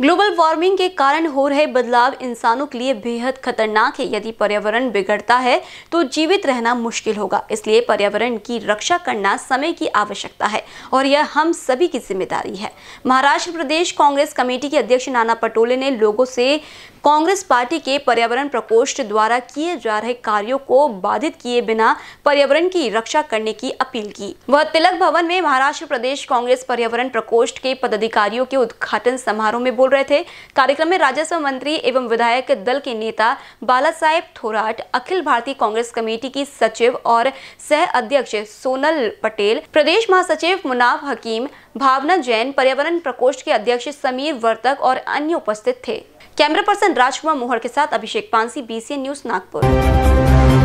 global warming के कारण हो रहे बदलाव इंसानों के लिए बेहद खतरनाक है यदि पर्यावरण बिगड़ता है तो जीवित रहना मुश्किल होगा इसलिए पर्यावरण की रक्षा करना समय की आवश्यकता है और यह हम सभी की जिम्मेदारी है महाराष्ट्र प्रदेश कांग्रेस कमेटी के अध्यक्ष नाना पटोले ने लोगों से कांग्रेस पार्टी के पर्यावरण प्रकोष्ठ द्वारा किए जा रहे कार्यों को बाधित किए बिना पर्यावरण की रक्षा करने की अपील की वह तिलक भवन में महाराष्ट्र प्रदेश कांग्रेस पर्यावरण प्रकोष्ठ के पदाधिकारियों के उद्घाटन समारोह में बोल बोल रहे थे कार्यक्रम में राजस्व मंत्री एवं विधायक दल के नेता बाला साहेब थोराट अखिल भारतीय कांग्रेस कमेटी की सचिव और सह अध्यक्ष सोनल पटेल प्रदेश महासचिव मुनाफ हकीम भावना जैन पर्यावरण प्रकोष्ठ के अध्यक्ष समीर वर्तक और अन्य उपस्थित थे कैमरा पर्सन राजकुमार मोहर के साथ अभिषेक पांसी बीसीएन न्यूज नागपुर